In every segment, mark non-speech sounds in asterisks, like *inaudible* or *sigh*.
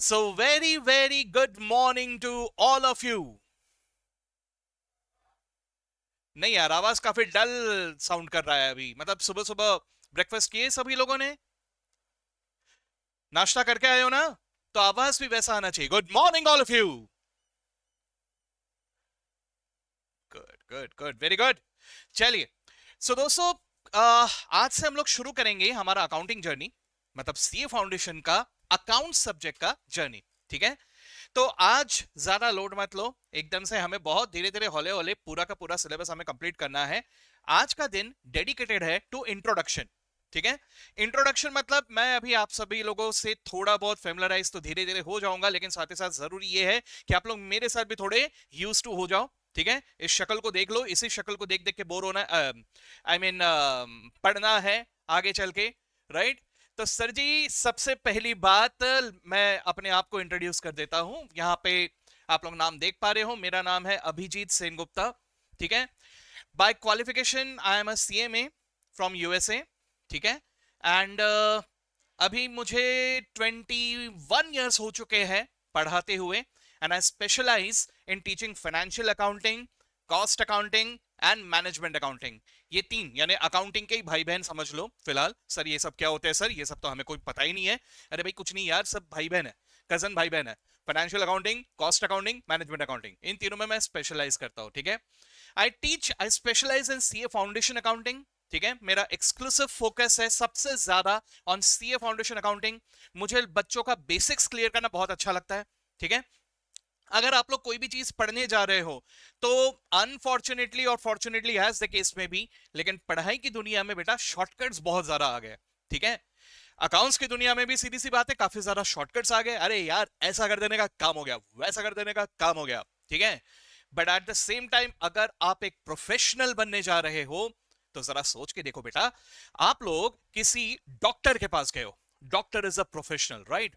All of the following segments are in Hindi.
So, very, very good morning to all of you. नहीं यार आवाज काफी डल साउंड कर रहा है अभी मतलब सुबह सुबह ब्रेकफास्ट किए सभी लोगों ने नाश्ता करके आए हो ना तो आवाज भी वैसा आना चाहिए good morning all of you good good good very good चलिए सो दोस्तों आज से हम लोग शुरू करेंगे हमारा अकाउंटिंग जर्नी मतलब सीए फाउंडेशन का अकाउंट सब्जेक्ट का जर्नी ठीक है तो आज ज्यादा लोड मत लो एकदम से हमें बहुत धीरे धीरे हौले हौले पूरा का पूरा सिलेबस हमें कंप्लीट करना है आज का दिन डेडिकेटेड है टू इंट्रोडक्शन ठीक है इंट्रोडक्शन मतलब मैं अभी आप सभी लोगों से थोड़ा बहुत फेमिलराइज तो धीरे धीरे हो जाऊंगा लेकिन साथ ही साथ जरूरी यह है कि आप लोग मेरे साथ भी थोड़े यूज टू हो जाओ ठीक है इस शक्ल को देख लो इसी शक्ल को देख देख के बोर होना आई मीन I mean, पढ़ना है आगे चल के राइट तो सर जी सबसे पहली बात मैं अपने आप को इंट्रोड्यूस कर देता हूं यहाँ पे आप लोग नाम देख पा रहे हो मेरा नाम है अभिजीत सेन गुप्ता ठीक है by qualification I am a C M A from USA ठीक है एंड uh, अभी मुझे 21 इयर्स हो चुके हैं पढ़ाते हुए and I specialize in teaching financial accounting cost accounting and management accounting ये तीन यानी अकाउंटिंग के ही भाई बहन समझ लो फिलहाल सर ये सब क्या होते हैं सर ये सब तो हमें कोई पता ही नहीं है अरे भाई कुछ नहीं यार सब भाई बहन है कजन भाई बहन है financial accounting cost accounting management accounting इन तीनों में मैं स्पेशलाइज करता हूँ ठीक है I teach I specialize in C foundation accounting ठीक है मेरा एक्सक्लूसिव फोकस है सबसे ज्यादा ऑन सी फाउंडेशन अकाउंटिंग मुझे बच्चों का बेसिक्स क्लियर करना बहुत अच्छा लगता है ठीक है अगर आप लोग कोई भी चीज पढ़ने जा रहे हो तो अनफॉर्चुनेटली और फॉर्चुनेटली हैज द केस में भी लेकिन पढ़ाई की दुनिया में बेटा शॉर्टकट्स बहुत ज्यादा आ गए ठीक है अकाउंट्स की दुनिया में भी सीधी सी बात है काफी ज्यादा शॉर्टकट्स आ गए अरे यार ऐसा कर देने का काम हो गया वैसा कर देने का काम हो गया ठीक है but at the same time अगर आप एक प्रोफेशनल बनने जा रहे हो तो जरा सोच के देखो बेटा आप लोग किसी डॉक्टर के पास गए हो doctor is a professional right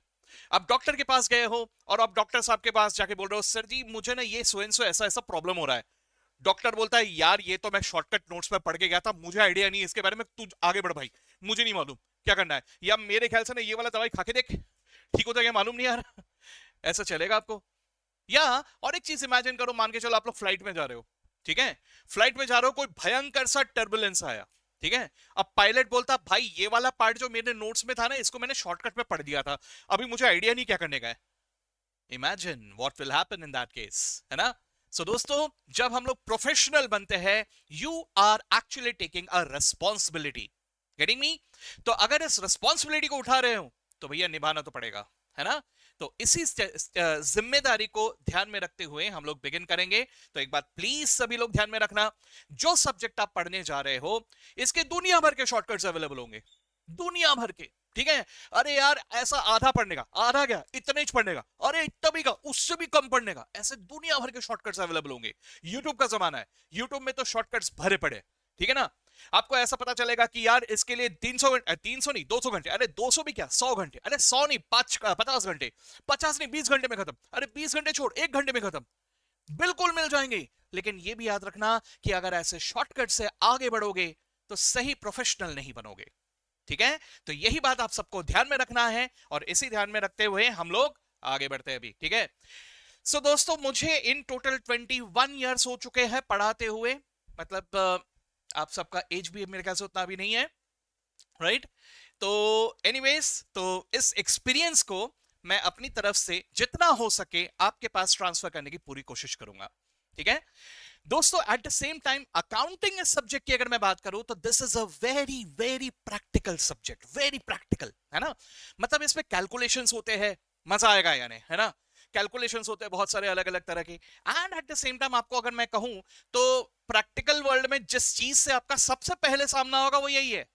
आप डॉक्टर के पास गए हो और आप डॉक्टर साहब के पास जाके बोल रहे हो सर जी मुझे ना ये सो सो ऐसा ऐसा प्रॉब्लम हो रहा है डॉक्टर बोलता है यार ये तो मैं शॉर्टकट नोट्स में पढ़ के गया था मुझे आइडिया नहीं इसके बारे में तू आगे बढ़ भाई मुझे नहीं मालूम क्या करना है या मेरे ख्याल से ना ये वाला दवाई खा के देख ठीक होता है मालूम नहीं यार *laughs* ऐसा चलेगा आपको या और एक चीज इमेजिन करो मान के चलो आप लोग फ्लाइट में जा रहे हो ठीक है फ्लाइट में जा रहे हो कोई भयंकर सा टर्बुलेंस आया ठीक है अब पायलट बोलता भाई ये वाला पार्ट जो मेरे नोट्स में था ना इसको मैंने शॉर्टकट में पढ़ दिया था अभी मुझे आइडिया नहीं क्या करने का है इमेजिन वॉट विल है ना सो so, दोस्तों जब हम लोग प्रोफेशनल बनते हैं you are actually taking a responsibility getting me तो अगर इस रेस्पॉन्सिबिलिटी को उठा रहे हो तो भैया निभाना तो पड़ेगा है ना तो इसी जिम्मेदारी को ध्यान में रखते हुए हम लोग बिगिन करेंगे तो एक बात प्लीज सभी लोग ध्यान में रखना जो सब्जेक्ट आप पढ़ने जा रहे हो इसके दुनिया भर के शॉर्टकट्स अवेलेबल होंगे दुनिया भर के ठीक है अरे यार ऐसा आधा पढ़ने का आधा क्या इतने पढ़ने का अरे इतना भी का उससे भी कम पढ़ने का ऐसे दुनिया भर के शॉर्टकट्स अवेलेबल होंगे यूट्यूब का जमाना है यूट्यूब में तो शॉर्टकट्स भरे पड़े ठीक है ना आपको ऐसा पता चलेगा कि यार इसके लिए 300 घंटे 300 नहीं 200 घंटे अरे 200 भी क्या 100 घंटे अरे 100 नहीं पांच पचास घंटे 50 नहीं 20 घंटे में खत्म अरे 20 घंटे छोड़ एक घंटे में खत्म बिल्कुल मिल जाएंगे लेकिन यह भी याद रखना कि अगर ऐसे शॉर्टकट से आगे बढ़ोगे तो सही प्रोफेशनल नहीं बनोगे ठीक है तो यही बात आप सबको ध्यान में रखना है और इसी ध्यान में रखते हुए हम लोग आगे बढ़ते हैं अभी ठीक है सो दोस्तों मुझे इन टोटल 21 इयर्स हो चुके हैं पढ़ाते हुए मतलब आप सबका एज भी मेरे ख्याल से उतना भी नहीं है राइट right? तो एनीवेज तो इस एक्सपीरियंस को मैं अपनी तरफ से जितना हो सके आपके पास ट्रांसफर करने की पूरी कोशिश करूंगा ठीक है दोस्तों at the same time accounting subject की अगर मैं बात करूं तो this is a very very practical subject very practical है ना मतलब इसमें कैलकुलेशंस होते हैं मजा आएगा यानी है ना कैलकुलेशंस होते हैं बहुत सारे अलग अलग तरह के and at the same time आपको अगर मैं कहूं तो प्रैक्टिकल वर्ल्ड में जिस चीज से आपका सबसे पहले सामना होगा वो यही है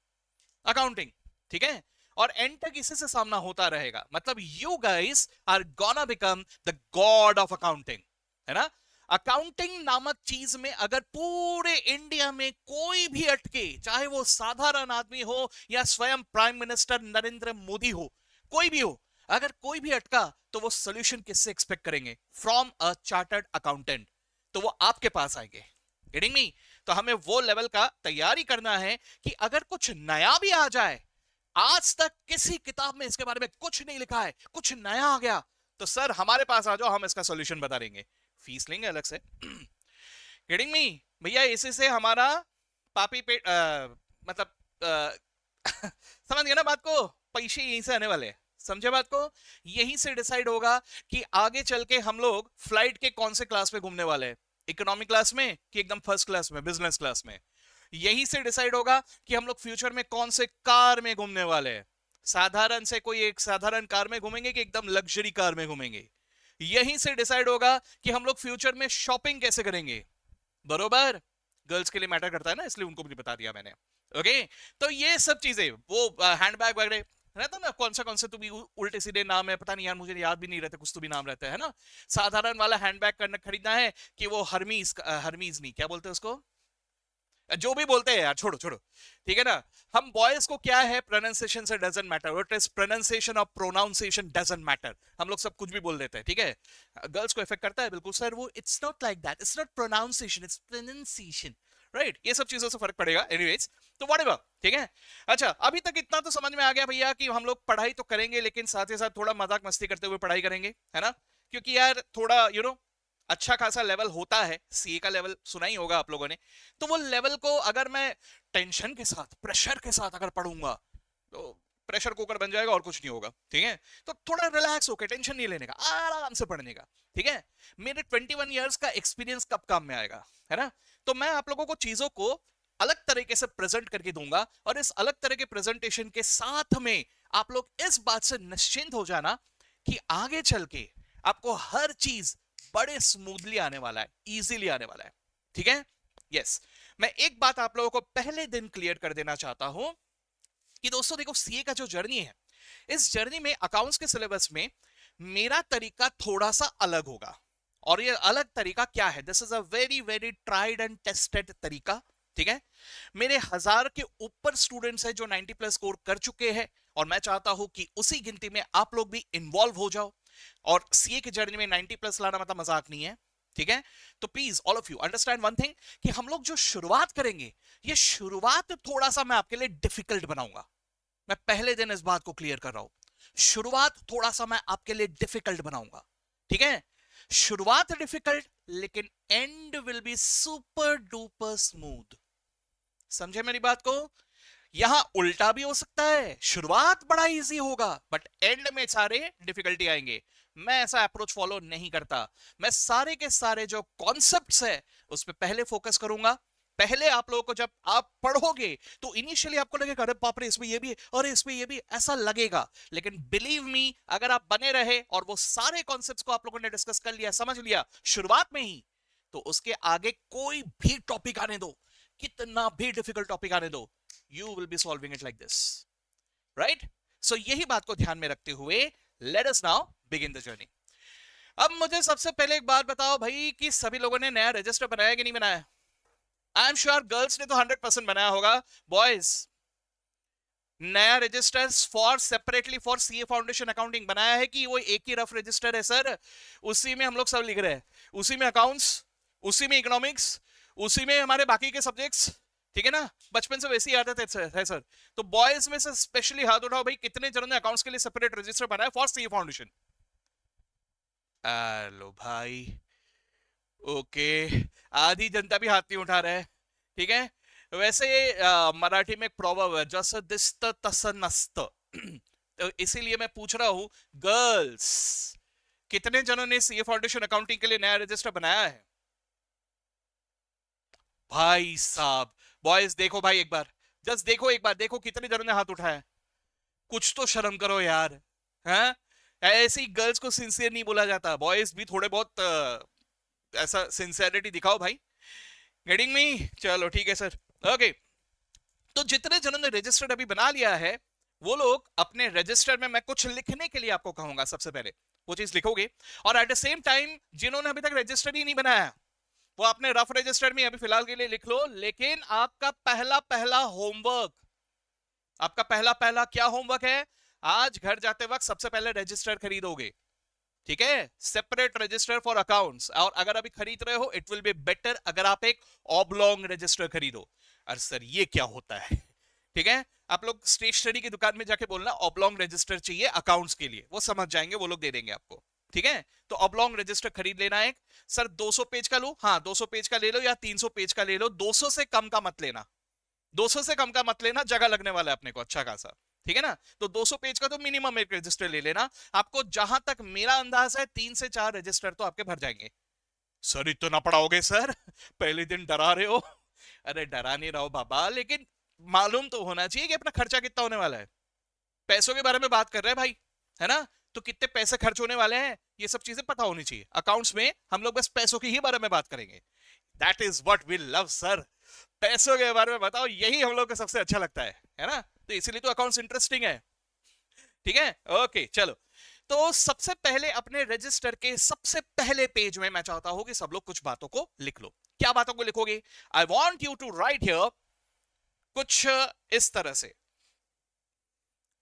अकाउंटिंग ठीक है और एंड तक इसी से सामना होता रहेगा मतलब you guys are gonna become the god of accounting है ना अकाउंटिंग नामक चीज में अगर पूरे इंडिया में कोई भी अटके चाहे वो साधारण आदमी हो या स्वयं प्राइम मिनिस्टर नरेंद्र मोदी हो कोई भी हो अगर कोई भी अटका तो वो सोल्यूशन किससे एक्सपेक्ट करेंगे फ्रॉम अ चार्टर्ड अकाउंटेंट तो वो आपके पास आएंगे गेटिंग मी तो हमें वो लेवल का तैयारी करना है कि अगर कुछ नया भी आ जाए आज तक किसी किताब में इसके बारे में कुछ नहीं लिखा है कुछ नया आ गया तो सर हमारे पास आ जाओ हम इसका सोल्यूशन बता देंगे फीस लेंगे अलग से गेटिंग *clears throat* मी भैया इसी से हमारा पापी पेट मतलब आ, *laughs* समझ गया ना बात को पैसे यहीं से आने वाले हैं समझे बात को यहीं से डिसाइड होगा कि आगे चल के हम लोग फ्लाइट के कौन से क्लास में घूमने वाले हैं इकोनॉमिक क्लास में कि एकदम फर्स्ट क्लास में बिजनेस क्लास में यहीं से डिसाइड होगा कि हम लोग फ्यूचर में कौन से कार में घूमने वाले हैं साधारण से कोई एक साधारण कार में घूमेंगे कि एकदम लग्जरी कार में घूमेंगे यहीं से डिसाइड होगा कि हम लोग फ्यूचर में शॉपिंग कैसे करेंगे बरोबर गर्ल्स के लिए मैटर करता है ना इसलिए उनको भी बता दिया मैंने ओके okay? तो ये सब चीजें वो हैंडबैग uh, वगैरह रहता ना कौन सा कौन सा तुम्हें उल्टे सीधे नाम है पता नहीं यार मुझे तो याद भी नहीं रहता कुछ तो भी नाम रहता है ना साधारण वाला हैंडबैग करना खरीदना है कि वो हरमीज हरमीज नहीं क्या बोलते उसको जो भी बोलते हैं यार छोड़ो छोड़ो ठीक है ना हम बॉयज को क्या है प्रोनाउंसिएशन से doesn't matter what is pronunciation और प्रोनाउंसिएशन डजेंट मैटर हम लोग सब कुछ भी बोल देते हैं ठीक है गर्ल्स को इफेक्ट करता है बिल्कुल सर वो it's not like that it's not pronunciation it's pronunciation right ये सब चीजों से फर्क पड़ेगा एनीवेज तो वट ठीक है अच्छा अभी तक इतना तो समझ में आ गया भैया कि हम लोग पढ़ाई तो करेंगे लेकिन साथ ही साथ थोड़ा मजाक मस्ती करते हुए पढ़ाई करेंगे है ना क्योंकि यार थोड़ा यू you नो know, अच्छा खासा लेवल होता है सीए का लेवल सुना ही होगा आप लोगों ने तो वो लेवल को अगर मैं टेंशन के साथ प्रेशर के साथ अगर पढ़ूंगा तो प्रेशर कुकर बन जाएगा और कुछ नहीं होगा ठीक है तो थोड़ा रिलैक्स होकर टेंशन नहीं लेने का आराम से पढ़ने का ठीक है मेरे 21 इयर्स का एक्सपीरियंस कब काम में आएगा है ना तो मैं आप लोगों को चीजों को अलग तरीके से प्रेजेंट करके दूंगा और इस अलग तरह के प्रेजेंटेशन के साथ में आप लोग इस बात से निश्चिंत हो जाना कि आगे चल के आपको हर चीज बड़े स्मूथली आने वाला है इजीली आने वाला है ठीक है यस yes. मैं एक बात आप लोगों को पहले दिन क्लियर कर देना चाहता हूं कि दोस्तों देखो सीए का जो जर्नी है इस जर्नी में अकाउंट्स के सिलेबस में मेरा तरीका थोड़ा सा अलग होगा और ये अलग तरीका क्या है this is a very very tried and tested तरीका ठीक है मेरे हजार के ऊपर स्टूडेंट्स हैं जो 90 प्लस स्कोर कर चुके हैं और मैं चाहता हूं कि उसी गिनती में आप लोग भी इन्वॉल्व हो जाओ और सीए की जर्नी में 90 प्लस लाना मतलब मजाक नहीं है ठीक है तो please all of you understand one thing कि हम लोग जो शुरुआत करेंगे ये शुरुआत थोड़ा सा मैं आपके लिए डिफिकल्ट बनाऊंगा मैं पहले दिन इस बात को क्लियर कर रहा हूं शुरुआत थोड़ा सा मैं आपके लिए डिफिकल्ट बनाऊंगा ठीक है शुरुआत डिफिकल्ट लेकिन end will be super duper smooth समझे मेरी बात को यहां उल्टा भी हो सकता है शुरुआत बड़ा इजी होगा बट एंड में सारे डिफिकल्टी आएंगे मैं ऐसा अप्रोच फॉलो नहीं करता मैं सारे के सारे जो कॉन्सेप्ट है उस पर पहले फोकस करूंगा पहले आप लोगों को जब आप पढ़ोगे तो इनिशियली आपको लगेगा अरे बाप रे इसमें ये भी और इसमें ये भी ऐसा लगेगा लेकिन बिलीव मी अगर आप बने रहे और वो सारे कॉन्सेप्ट को आप लोगों ने डिस्कस कर लिया समझ लिया शुरुआत में ही तो उसके आगे कोई भी टॉपिक आने दो कितना भी डिफिकल्ट टॉपिक आने दो you will be solving it like this right so यही बात को ध्यान में रखते हुए let us now begin the journey अब मुझे सबसे पहले एक बात बताओ भाई कि सभी लोगों ने नया रजिस्टर बनाया कि नहीं बनाया आई एम श्योर गर्ल्स ने तो हंड्रेड परसेंट बनाया होगा बॉयज नया register for separately for CA foundation accounting बनाया है कि वो एक ही रफ रजिस्टर है सर उसी में हम लोग सब लिख रहे हैं उसी में अकाउंट्स उसी में इकोनॉमिक्स उसी में हमारे बाकी के सब्जेक्ट्स ठीक है ना बचपन से वैसी आदत है सर तो बॉयज में सर स्पेशली हाथ उठाओ भाई कितने जनों ने अकाउंट्स के लिए सेपरेट रजिस्टर बनाया फॉर सी फाउंडेशन हेलो भाई ओके आधी जनता भी हाथ नहीं उठा रहे ठीक है वैसे मराठी में एक प्रॉब्लम है जस दिस्त तस नस्त तो इसीलिए मैं पूछ रहा हूं गर्ल्स कितने जनों ने सीए फाउंडेशन अकाउंटिंग के लिए नया रजिस्टर बनाया है भाई साहब बॉयज देखो भाई एक बार जस्ट देखो एक बार देखो कितने जनों ने हाथ उठाया कुछ तो शर्म करो यार है ऐसी गर्ल्स को सिंसियर नहीं बोला जाता बॉयज भी थोड़े बहुत ऐसा सिंसियरिटी दिखाओ भाई गेटिंग मी चलो ठीक है सर ओके तो जितने जनों ने रजिस्टर्ड अभी बना लिया है वो लोग अपने रजिस्टर में मैं कुछ लिखने के लिए आपको कहूंगा सबसे पहले वो चीज लिखोगे और एट द सेम टाइम जिन्होंने अभी तक रजिस्टर्ड ही नहीं बनाया वो आपने रफ रजिस्टर में अभी फिलहाल के लिए लिख लो लेकिन आपका पहला पहला होमवर्क आपका पहला पहला क्या होमवर्क है आज घर जाते वक्त सबसे पहले रजिस्टर खरीदोगे ठीक है सेपरेट रजिस्टर फॉर अकाउंट्स और अगर अभी खरीद रहे हो इट विल बी बेटर अगर आप एक ऑबलोंग रजिस्टर खरीदो अरे सर ये क्या होता है ठीक है आप लोग स्टेशनरी की दुकान में जाके बोलना ऑबलोंग रजिस्टर चाहिए अकाउंट्स के लिए वो समझ जाएंगे वो लोग दे देंगे आपको ठीक है तो अबलॉन्ग रजिस्टर खरीद लेना है सर 200 पेज का लो हाँ 200 पेज का ले लो या 300 पेज का ले लो 200 से कम का मत लेना 200 से कम का मत लेना जगह लगने वाला है अपने को अच्छा खासा ठीक है ना तो 200 पेज का तो मिनिमम एक रजिस्टर ले लेना आपको जहां तक मेरा अंदाज है तीन से चार रजिस्टर तो आपके भर जाएंगे सर इतना पढ़ाओगे सर पहले दिन डरा रहे हो अरे डरा नहीं रहो बाबा लेकिन मालूम तो होना चाहिए कि अपना खर्चा कितना होने वाला है पैसों के बारे में बात कर रहे हैं भाई है ना तो कितने पैसे खर्च होने वाले हैं ये सब चीजें पता होनी चाहिए अकाउंट्स में हम लोग बस पैसों के ही बारे में बात करेंगे that is what we love sir पैसों के बारे में बताओ यही हम लोग को सबसे अच्छा लगता है है ना तो इसीलिए तो अकाउंट्स इंटरेस्टिंग है ठीक है ओके चलो तो सबसे पहले अपने रजिस्टर के सबसे पहले पेज में मैं चाहता हूं कि सब लोग कुछ बातों को लिख लो क्या बातों को लिखोगे I want you to write here कुछ इस तरह से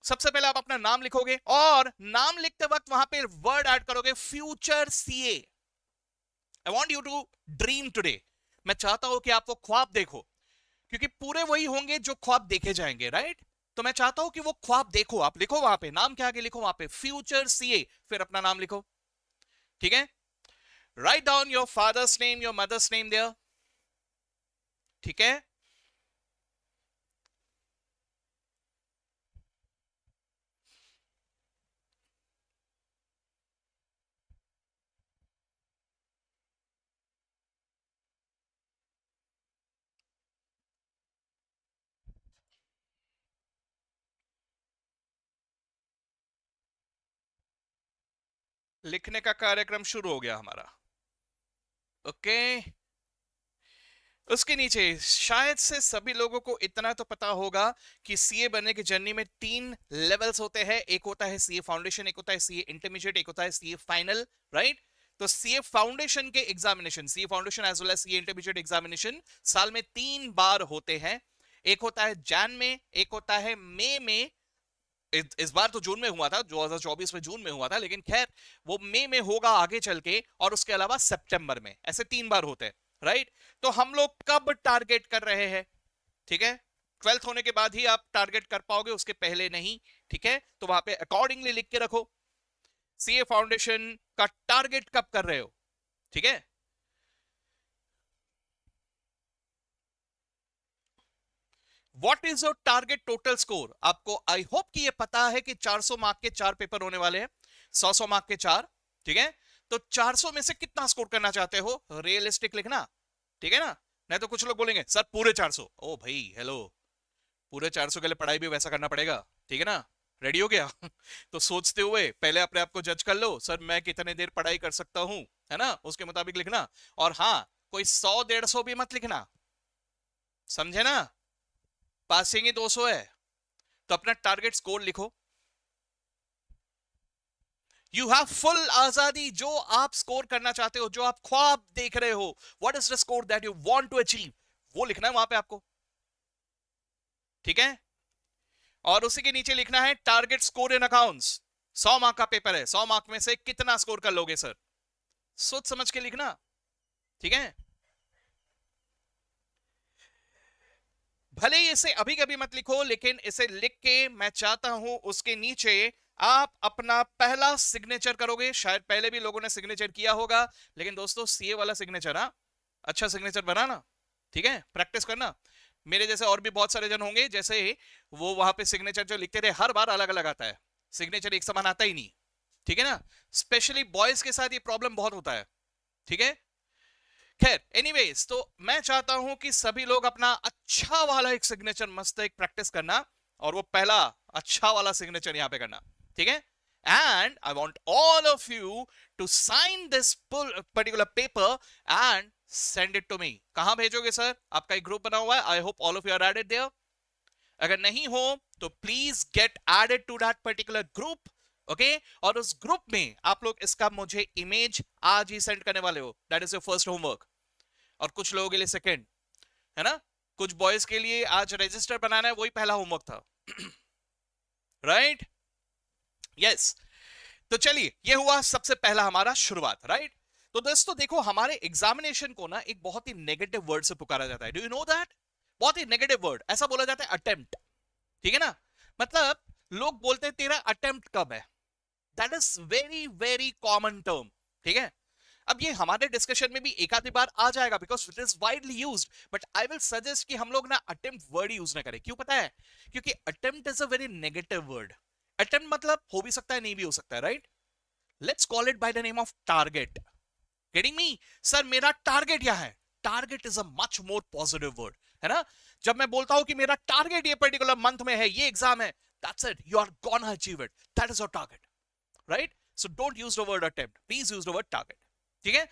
सबसे पहले आप अपना नाम लिखोगे और नाम लिखते वक्त वहां पे वर्ड ऐड करोगे future a I want you to dream today मैं चाहता हूं कि आप वो ख्वाब देखो क्योंकि पूरे वही होंगे जो ख्वाब देखे जाएंगे राइट तो मैं चाहता हूं कि वो ख्वाब देखो आप लिखो वहां पे नाम क्या आगे लिखो वहां पे फ्यूचर सीए फिर अपना नाम लिखो ठीक है write down your father's name your mother's name there ठीक है लिखने का कार्यक्रम शुरू हो गया हमारा ओके उसके नीचे शायद से सभी लोगों को इतना तो पता होगा कि सीए बनने की जर्नी में तीन लेवल्स होते हैं एक होता है सीए फाउंडेशन एक होता है सीए इंटरमीडिएट एक होता है सीए फाइनल राइट तो सीए फाउंडेशन के examination CA foundation as well as CA intermediate examination साल में तीन बार होते हैं एक होता है जैन में एक होता है मई में इस, बार तो जून में हुआ था 2024 में जून में हुआ था लेकिन खैर वो मई में होगा आगे चल के और उसके अलावा सितंबर में ऐसे तीन बार होते हैं राइट तो हम लोग कब टारगेट कर रहे हैं ठीक है ट्वेल्थ होने के बाद ही आप टारगेट कर पाओगे उसके पहले नहीं ठीक है तो वहां पे अकॉर्डिंगली लिख के रखो सी फाउंडेशन का टारगेट कब कर रहे हो ठीक है what is your target total score आपको आई होप कि ये पता है कि 400 मार्क के चार पेपर होने वाले हैं 100 मार्क के चार ठीक है तो 400 में से कितना स्कोर करना चाहते हो रियलिस्टिक लिखना ठीक है ना नहीं तो कुछ लोग बोलेंगे सर पूरे 400 ओ भाई हेलो पूरे 400 के लिए पढ़ाई भी वैसा करना पड़ेगा ठीक है ना रेडी हो गया *laughs* तो सोचते हुए पहले अपने आप को जज कर लो सर मैं कितने देर पढ़ाई कर सकता हूं है ना उसके मुताबिक लिखना और हाँ कोई सौ डेढ़ सौ भी मत लिखना समझे ना पासिंग ही 200 है तो अपना टारगेट स्कोर लिखो यू हैव फुल आजादी जो आप स्कोर करना चाहते हो जो आप ख्वाब देख रहे हो what is the score that you want to achieve वो लिखना है वहां पे आपको ठीक है और उसी के नीचे लिखना है टारगेट स्कोर इन अकाउंट्स सौ मार्क का पेपर है सौ मार्क में से कितना स्कोर कर लोगे सर सोच समझ के लिखना ठीक है भले ही इसे अभी कभी मत लिखो लेकिन इसे लिख के मैं चाहता हूं उसके नीचे आप अपना पहला सिग्नेचर करोगे शायद पहले भी लोगों ने सिग्नेचर किया होगा लेकिन दोस्तों सीए वाला सिग्नेचर हाँ अच्छा सिग्नेचर बनाना ठीक है प्रैक्टिस करना मेरे जैसे और भी बहुत सारे जन होंगे जैसे वो वहां पे सिग्नेचर जो लिखते थे हर बार अलग अलग आता है सिग्नेचर एक समान आता ही नहीं ठीक है ना स्पेशली बॉयज के साथ ये प्रॉब्लम बहुत होता है ठीक है खैर एनीवेज तो मैं चाहता हूं कि सभी लोग अपना अच्छा वाला एक सिग्नेचर मस्त एक प्रैक्टिस करना और वो पहला अच्छा वाला सिग्नेचर यहां पे करना ठीक है and I want all of you to sign this particular paper and send it to me कहां भेजोगे सर आपका एक ग्रुप बना हुआ है I hope all of you are added there अगर नहीं हो तो please get added to that particular group okay और उस ग्रुप में आप लोग इसका मुझे इमेज आज ही सेंड करने वाले हो that is your first homework और कुछ लोगों के लिए सेकेंड है ना कुछ बॉयज के लिए आज रजिस्टर बनाना है वही पहला होमवर्क था राइट *clears throat* right? Yes yes. तो चलिए ये हुआ सबसे पहला हमारा शुरुआत राइट right? तो दोस्तों देखो हमारे एग्जामिनेशन को ना एक बहुत ही नेगेटिव वर्ड से पुकारा जाता है डू यू नो दैट बहुत ही नेगेटिव वर्ड ऐसा बोला जाता है अटेम्प्ट ठीक है ना मतलब लोग बोलते हैं तेरा अटेम्प्ट कब है that is very very common term ठीक है अब ये हमारे डिस्कशन में भी एक आधी बार आ जाएगा because it is widely use but I will suggest कि हम लोग ना अटेम्प वर्ड यूज ना करें क्यों पता है क्योंकि attempt is a very negative word attempt मतलब हो भी सकता है नहीं भी हो सकता है right let's call it by the name of target getting me sir मेरा टारगेट क्या है target is a much more positive word है ना जब मैं बोलता हूं कि मेरा टारगेट ये पर्टिकुलर मंथ में है ये एग्जाम है that's it you are gonna achieve it that is your target right so don't use the word attempt please use the word target ठीक है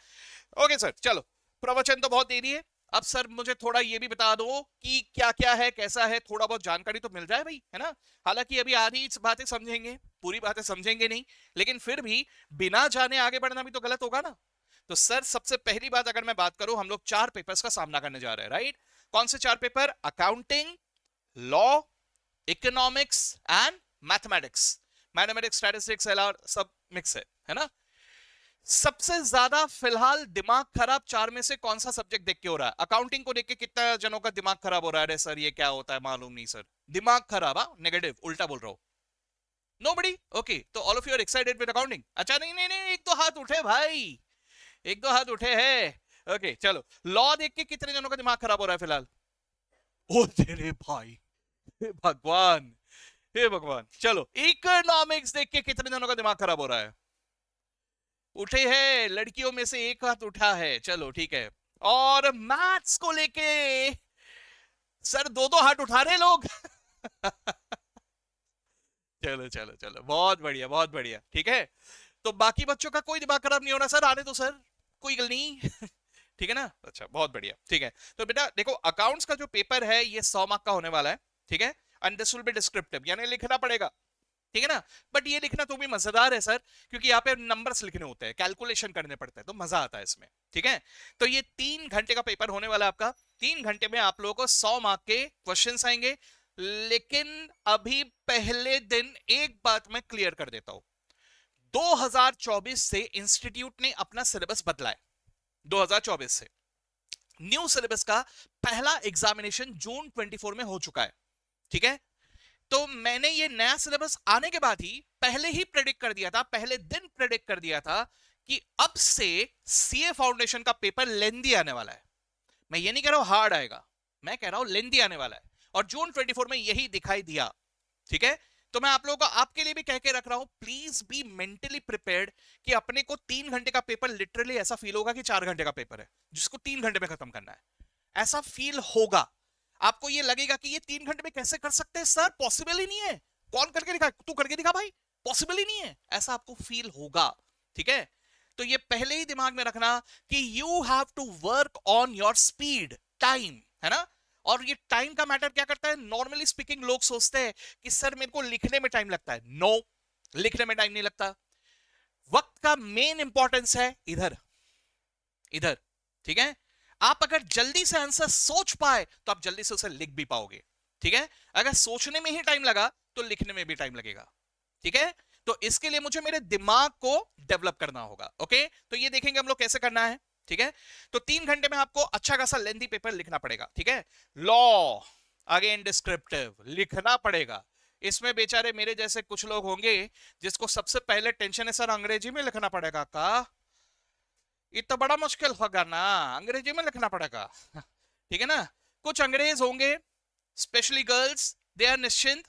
ओके सर चलो प्रवचन तो बहुत देरी है अब सर मुझे थोड़ा ये भी बता दो कि क्या क्या है कैसा है थोड़ा बहुत जानकारी तो मिल जाए भाई है ना हालांकि अभी आधी बातें समझेंगे पूरी बातें समझेंगे नहीं लेकिन फिर भी बिना जाने आगे बढ़ना भी तो गलत होगा ना तो सर सबसे पहली बात अगर मैं बात करूं हम लोग चार पेपर्स का सामना करने जा रहे हैं राइट कौन से चार paper accounting law economics and mathematics mathematics statistics L सब मिक्स है है ना सबसे ज्यादा फिलहाल दिमाग खराब चार में से कौन सा सब्जेक्ट देख के हो रहा है अकाउंटिंग को देख के कितना जनों का दिमाग खराब हो रहा है अरे सर ये क्या होता है मालूम नहीं सर दिमाग खराब हा नेगेटिव उल्टा बोल रहा हूं नोबडी ओके तो all of you are excited with accounting अच्छा नहीं नहीं नहीं एक दो हाथ उठे भाई एक दो हाथ उठे है ओके चलो लॉ देख के कितने जनों का दिमाग खराब हो रहा है फिलहाल ओ तेरे भाई भगवान हे भगवान चलो इकोनॉमिक्स देख के कितने जनों का दिमाग खराब हो रहा है उठे है लड़कियों में से एक हाथ उठा है चलो ठीक है और मैथ्स को लेके सर दो दो हाथ उठा रहे लोग *laughs* चलो चलो चलो बहुत बढ़िया बहुत बढ़िया ठीक है तो बाकी बच्चों का कोई दिमाग खराब नहीं होना सर आने तो सर कोई गल नहीं *laughs* ठीक है ना अच्छा बहुत बढ़िया ठीक है तो बेटा देखो अकाउंट्स का जो पेपर है ये सौ मार्क का होने वाला है ठीक है and this will be descriptive यानी लिखना पड़ेगा ठीक है ना बट ये लिखना तो भी मजेदार है सर क्योंकि यहाँ पे नंबर्स लिखने होते हैं कैलकुलेशन करने पड़ते हैं तो मजा आता है इसमें ठीक है तो ये तीन घंटे का पेपर होने वाला है आपका तीन घंटे में आप लोगों को सौ मार्क के क्वेश्चन आएंगे लेकिन अभी पहले दिन एक बात मैं क्लियर कर देता हूं 2024 से इंस्टीट्यूट ने अपना सिलेबस बदला है 2024 से न्यू सिलेबस का पहला एग्जामिनेशन जून 24 में हो चुका है ठीक है तो मैंने ये नया सिलेबस आने के बाद ही पहले ही प्रेडिक्ट कर दिया था पहले दिन प्रेडिक्ट कर दिया था कि अब से सीए फाउंडेशन का पेपर लेंदी आने वाला है मैं ये नहीं कह रहा हूं हार्ड आएगा मैं कह रहा हूं लेंदी आने वाला है और जून 24 में यही दिखाई दिया ठीक है तो मैं आप लोगों को आपके लिए भी कह के रख रहा हूं प्लीज बी मेंटली प्रिपेयर्ड कि अपने को तीन घंटे का पेपर लिटरली ऐसा फील होगा कि चार घंटे का पेपर है जिसको तीन घंटे में खत्म करना है ऐसा फील होगा आपको ये लगेगा कि ये तीन घंटे में कैसे कर सकते हैं सर पॉसिबल ही नहीं है कौन करके दिखा तू करके दिखा भाई पॉसिबल ही नहीं है ऐसा आपको फील होगा ठीक है तो ये पहले ही दिमाग में रखना कि you have to work on your speed time है ना और ये टाइम का मैटर क्या करता है नॉर्मली स्पीकिंग लोग सोचते हैं कि सर मेरे को लिखने में टाइम लगता है नो no, लिखने में टाइम नहीं लगता वक्त का मेन इंपॉर्टेंस है इधर इधर ठीक है आप अगर जल्दी से आंसर सोच पाए तो आप जल्दी से उसे लिख भी पाओगे ठीक है अगर सोचने में ही टाइम लगा तो लिखने में भी टाइम लगेगा ठीक है तो इसके लिए मुझे मेरे दिमाग को डेवलप करना होगा ओके तो ये देखेंगे हम लोग कैसे करना है ठीक है तो तीन घंटे में आपको अच्छा खासा लेंथी पेपर लिखना पड़ेगा ठीक है लॉ अगेन डिस्क्रिप्टिव लिखना पड़ेगा इसमें बेचारे मेरे जैसे कुछ लोग होंगे जिसको सबसे पहले टेंशन है सर अंग्रेजी में लिखना पड़ेगा का ये तो बड़ा मुश्किल होगा ना अंग्रेजी में लिखना पड़ेगा ठीक है ना कुछ अंग्रेज होंगे स्पेशली गर्ल्स दे आर निश्चिंत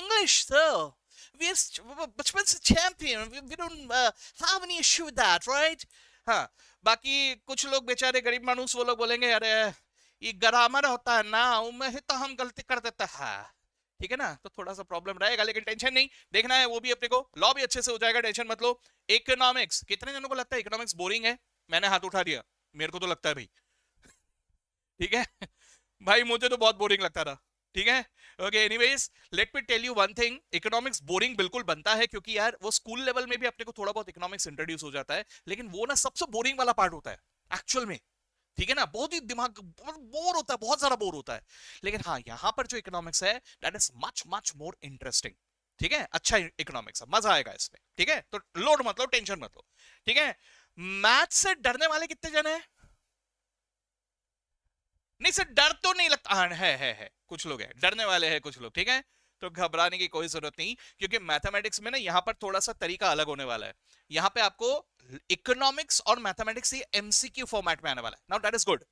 इंग्लिश सर बचपन से champion we don't have any uh, with that right हाँ बाकी कुछ लोग बेचारे गरीब मानूस वो लोग बोलेंगे अरे ये ग्रामर होता है ना उनमें ही तो हम गलती कर देते हैं ठीक है ना तो थोड़ा सा प्रॉब्लम रहेगा लेकिन टेंशन नहीं देखना है वो भी अपने को लॉ भी अच्छे से हो जाएगा टेंशन मतलब इकोनॉमिक्स कितने जनों को लगता है इकोनॉमिक्स बोरिंग है मैंने हाथ उठा दिया मेरे को तो लगता है भाई *laughs* ठीक है भाई मुझे तो बहुत बोरिंग लगता था ठीक है okay anyways let me tell you one thing economics boring बिल्कुल बनता है क्योंकि यार वो स्कूल लेवल में भी अपने को थोड़ा बहुत इकोनॉमिक्स इंट्रोड्यूस हो जाता है लेकिन वो ना सबसे बोरिंग वाला पार्ट होता है एक्चुअल में ठीक है ना बहुत ही दिमाग बोर होता है बहुत ज्यादा बोर होता है लेकिन हाँ यहाँ पर जो इकोनॉमिक्स है that is much much more interesting ठीक है अच्छा इकोनॉमिक्स है मजा आएगा इसमें ठीक है तो लोड मत लो टेंशन मत लो ठीक है मैथ से डरने वाले कितने जने हैं नहीं सर डर तो नहीं लगता हाँ, है, है, है कुछ लोग हैं डरने वाले हैं कुछ लोग ठीक है तो घबराने की कोई जरूरत नहीं क्योंकि मैथमेटिक्स में ना यहाँ पर थोड़ा सा तरीका अलग होने वाला है यहाँ पे आपको इकोनॉमिक्स और मैथमेटिक्स एमसीक्यू फॉर्मेट में आने वाला है नाउ दैट इज गुड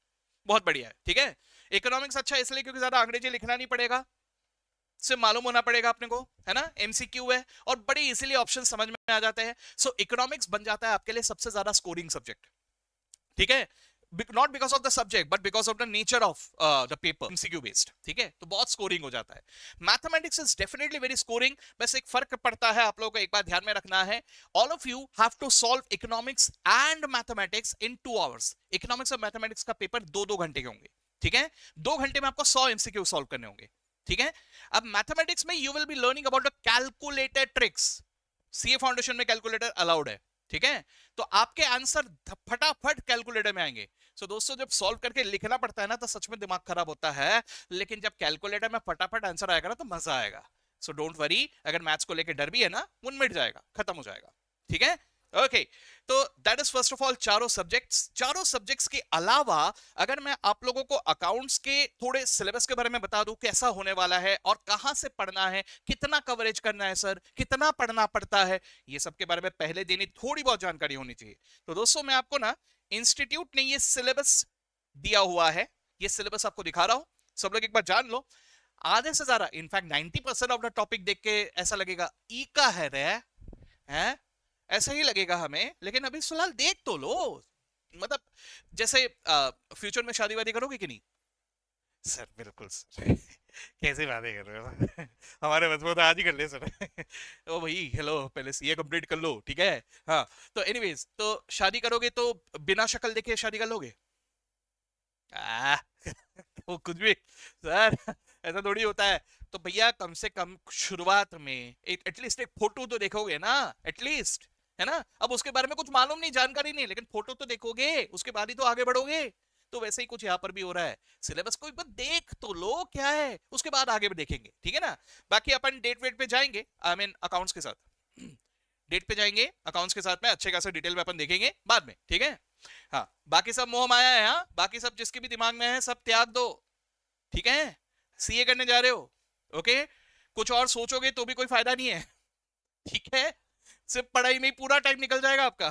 बहुत बढ़िया है ठीक है इकोनॉमिक्स अच्छा इसलिए क्योंकि ज्यादा अंग्रेजी लिखना नहीं पड़ेगा से मालूम होना पड़ेगा अपने को है ना एमसीक्यू है और बड़ी इजीली ऑप्शन समझ में आ जाते हैं सो इकोनॉमिक्स बन जाता है आपके लिए सबसे ज्यादा स्कोरिंग सब्जेक्ट ठीक है not because of the subject but because of the nature of the paper MCQ based ठीक है तो बहुत स्कोरिंग हो जाता है mathematics is definitely very scoring बस एक फर्क पड़ता है आप लोगों को एक बार ध्यान में रखना है all of you have to solve economics and mathematics in two hours economics और मैथमेटिक्स का पेपर दो दो घंटे के होंगे ठीक है दो घंटे में आपको सौ एमसीक्यू सॉल्व करने होंगे ठीक है अब मैथमेटिक्स में you will be learning about the calculated tricks CA foundation में कैलकुलेटर अलाउड है ठीक है तो आपके आंसर फटाफट कैलकुलेटर में आएंगे सो so, दोस्तों जब सॉल्व करके लिखना पड़ता है ना तो सच में दिमाग खराब होता है लेकिन जब कैलकुलेटर में फटाफट आंसर आएगा ना तो मजा आएगा सो डोंट वरी अगर मैथ्स को लेकर डर भी है ना उनमिट जाएगा खत्म हो जाएगा ठीक है ओके तो that is first of all चारों सब्जेक्ट्स चारों सब्जेक्ट्स के अलावा अगर मैं आप लोगों को अकाउंट्स के थोड़े सिलेबस के बारे में बता दूं कैसा होने वाला है और कहां से पढ़ना है कितना कवरेज करना है सर कितना पढ़ना पड़ता है ये सब के बारे में पहले देनी थोड़ी बहुत जानकारी होनी चाहिए तो दोस्तों मैं आपको ना इंस्टीट्यूट ने ये सिलेबस दिया हुआ है ये सिलेबस आपको दिखा रहा हूं सब लोग एक बार जान लो आधे से ज्यादा in fact ninety of the topic देख के ऐसा लगेगा ई का है रे है ऐसा ही लगेगा हमें लेकिन अभी फिलहाल देख तो लो मतलब जैसे आ, फ्यूचर में शादी वादी करोगे कि नहीं सर बिल्कुल सर *laughs* कैसे बातें कर रहे हो *laughs* हमारे बस वो तो आज ही कर ले सर ओ भाई हेलो पहले सीए कंप्लीट कर लो ठीक है हाँ तो एनीवेज तो शादी करोगे तो बिना शक्ल देखे शादी कर लोगे आ, वो *laughs* तो कुछ भी सर ऐसा थोड़ी होता है तो भैया कम से कम शुरुआत में एटलीस्ट एक, एक फोटो तो देखोगे ना एटलीस्ट है ना अब उसके बारे में कुछ मालूम नहीं जानकारी नहीं लेकिन फोटो तो देखोगे उसके बाद ही तो आगे बढ़ोगे तो वैसे ही कुछ यहाँ पर भी हो रहा है सिलेबस को एक बार देख तो लो क्या है उसके बाद आगे भी देखेंगे ठीक है ना बाकी अपन डेट वेट पे जाएंगे आई मीन अकाउंट्स के साथ डेट पे जाएंगे अकाउंट्स के साथ में अच्छे खासे डिटेल में अपन देखेंगे बाद में ठीक है हाँ बाकी सब मोह माया है हाँ बाकी सब जिसके भी दिमाग में है सब त्याग दो ठीक है सीए करने जा रहे हो ओके कुछ और सोचोगे तो भी कोई फायदा नहीं है *laughs* ठीक है सिर्फ पढ़ाई में पूरा टाइम निकल जाएगा आपका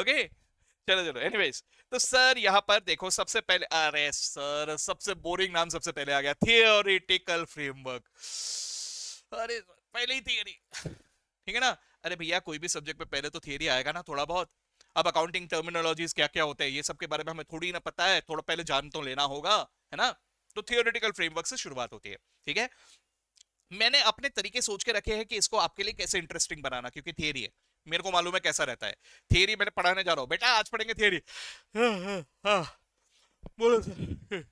ओके चलो चलो एनीवेज तो सर यहाँ पर देखो सबसे पहले अरे सर सबसे बोरिंग नाम सबसे पहले आ गया थियोरिटिकल फ्रेमवर्क अरे पहले ही थियरी ठीक है ना अरे भैया कोई भी सब्जेक्ट में पहले तो थियरी आएगा ना थोड़ा बहुत अब अकाउंटिंग टर्मिनोलॉजीज क्या क्या होते हैं ये सब के बारे में हमें थोड़ी ना पता है थोड़ा पहले जान तो लेना होगा है ना तो थियोरिटिकल फ्रेमवर्क से शुरुआत होती है ठीक है मैंने अपने तरीके सोच के रखे हैं कि इसको आपके लिए कैसे इंटरेस्टिंग बनाना क्योंकि थियरी है मेरे को मालूम है कैसा रहता है थियरी मैंने पढ़ाने जा रहा हूँ बेटा आज पढ़ेंगे थियरी हाँ, हाँ, हाँ। बोलो सर